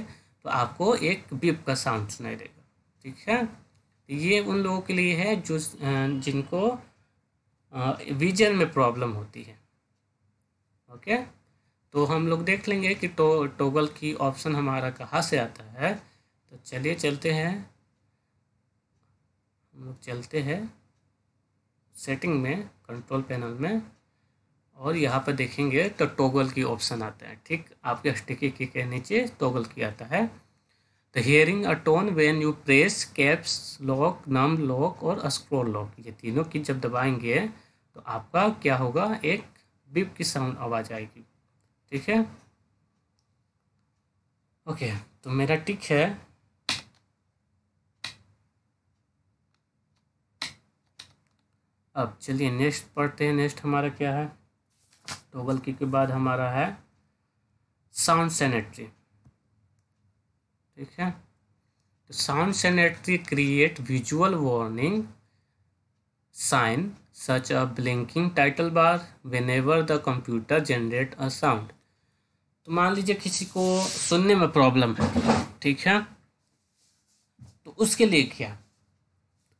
तो आपको एक बिप का साउंड सुनाई देगा ठीक है तो ये उन लोगों के लिए है जो जिनको विजन में प्रॉब्लम होती है ओके तो हम लोग देख लेंगे कि टो टोगल की ऑप्शन हमारा कहाँ से आता है तो चलिए चलते हैं हम लोग चलते हैं सेटिंग में कंट्रोल पैनल में और यहाँ पर देखेंगे तो टोगल की ऑप्शन आता है ठीक आपके स्टिकी की के नीचे टोगल की आता है तो hearing a tone when you press caps lock num lock और स्क्रोल लॉक ये तीनों की जब दबाएंगे तो आपका क्या होगा एक बीप की साउंड आवाज़ आएगी ठीक है ओके तो मेरा टिक है अब चलिए नेक्स्ट पढ़ते हैं नेक्स्ट हमारा क्या है टोगल की के बाद हमारा है साउंड सेनेट्री ठीक है तो sound sentry create visual warning sign such a blinking title bar whenever the computer generate a sound तो मान लीजिए किसी को सुनने में प्रॉब्लम है ठीक है तो उसके लिए क्या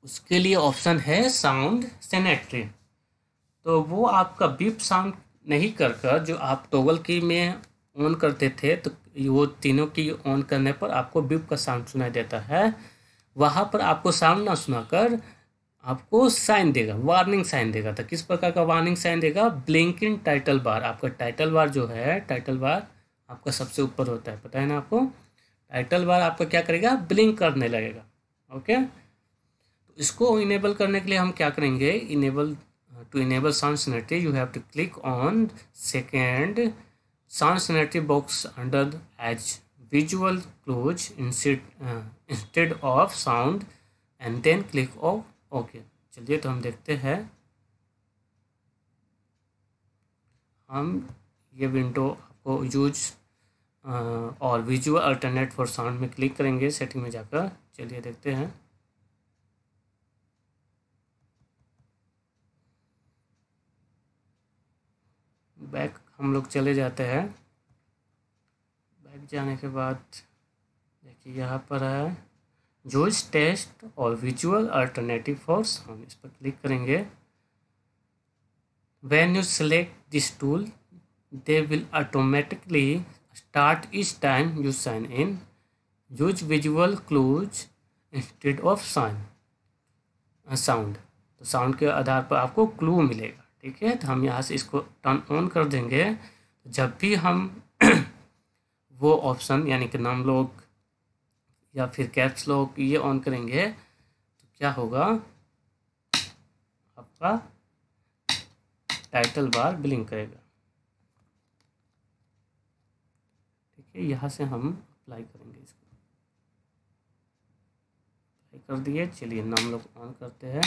उसके लिए ऑप्शन है साउंड सेनेटरी तो वो आपका बीप साउंड नहीं कर कर जो आप टोगल की में ऑन करते थे तो वो तीनों की ऑन करने पर आपको बीप का साउंड सुनाई देता है वहाँ पर आपको साउंड ना सुनाकर आपको साइन देगा वार्निंग साइन देगा तो किस प्रकार का वार्निंग साइन देगा ब्लिंकिंग टाइटल बार आपका टाइटल बार जो है टाइटल बार आपका सबसे ऊपर होता है पता है ना आपको टाइटल बार आपका क्या करेगा ब्लिंक करने लगेगा ओके तो इसको इनेबल करने के लिए हम क्या करेंगे enable to enable sound sentry you have to click on second sound sentry box under H visual close instead, instead of sound and then click of okay चलिए तो हम देखते हैं हम ये विंडो आपको यूज और विजुअल अल्टरनेट फॉर साउंड में क्लिक करेंगे सेटिंग में जाकर चलिए देखते हैं बैक हम लोग चले जाते हैं बैक जाने के बाद देखिए यहाँ पर है जोज टेस्ट और विजुअल अल्टरनेटिव फॉर्स हम इस पर क्लिक करेंगे when you select this tool they will automatically start इस time you sign in use visual cues instead of sign sound तो साउंड के आधार पर आपको क्लू मिलेगा ठीक है तो हम यहाँ से इसको टर्न ऑन कर देंगे जब भी हम वो ऑप्शन यानी कि नाम लोग या फिर कैप्स लॉक ये ऑन करेंगे तो क्या होगा आपका टाइटल बार ब्लिंक करेगा ठीक है यहाँ से हम अप्लाई करेंगे इसको अप्लाई कर दिए चलिए नाम लोग ऑन करते हैं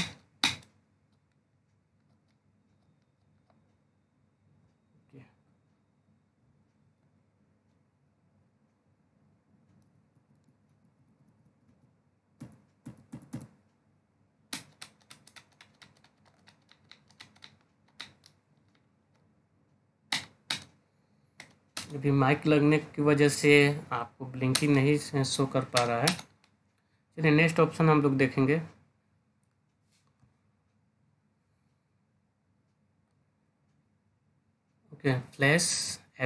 अभी माइक लगने की वजह से आपको ब्लिंकिंग नहीं शो कर पा रहा है चलिए नेक्स्ट ऑप्शन हम लोग देखेंगे okay flash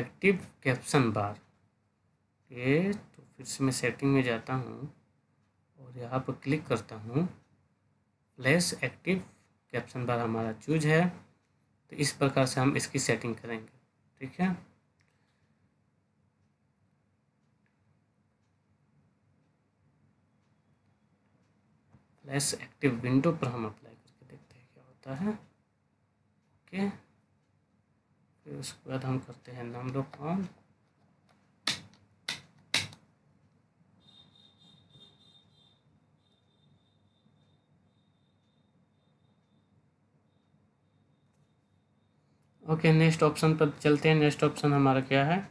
active caption bar ये तो फिर से मैं सेटिंग में जाता हूँ और यहाँ पर क्लिक करता हूँ फ्लैश एक्टिव कैप्शन बार हमारा चूज है तो इस प्रकार से हम इसकी सेटिंग करेंगे ठीक है फ्लैश एक्टिव विंडो पर हम अप्लाई करके देखते हैं क्या होता है ओके फिर उसके बाद हम करते हैं नम लोग ऑन ओके नेक्स्ट ऑप्शन पर चलते हैं नेक्स्ट ऑप्शन हमारा क्या है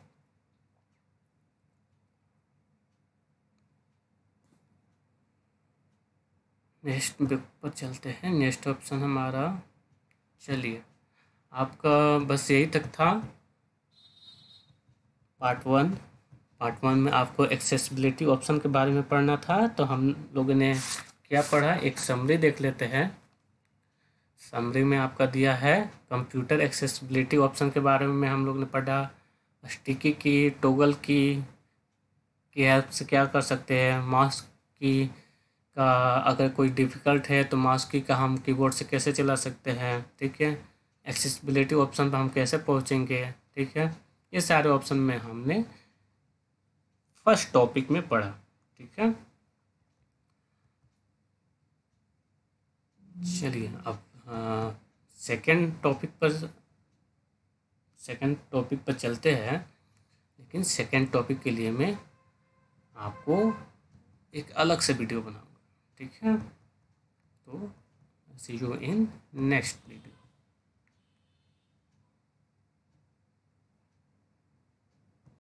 नेक्स्ट पर चलते हैं नेक्स्ट ऑप्शन हमारा चलिए आपका बस यही तक था पार्ट वन पार्ट वन में आपको एक्सेसिबिलिटी ऑप्शन के बारे में पढ़ना था तो हम लोगों ने क्या पढ़ा एक समरी देख लेते हैं समरी में आपका दिया है कंप्यूटर एक्सेसिबिलिटी ऑप्शन के बारे में हम लोग ने पढ़ा स्टिकी की टोगल की की से क्या कर सकते हैं मास्क की का अगर कोई डिफ़िकल्ट है तो माउस की का हम कीबोर्ड से कैसे चला सकते हैं ठीक है एक्सेसिबिलिटी ऑप्शन पर हम कैसे पहुँचेंगे ठीक है ये सारे ऑप्शन में हमने फर्स्ट टॉपिक में पढ़ा ठीक है चलिए अब सेकंड टॉपिक पर सेकंड टॉपिक पर चलते हैं लेकिन सेकंड टॉपिक के लिए मैं आपको एक अलग से वीडियो बना ठीक है तो see you in next video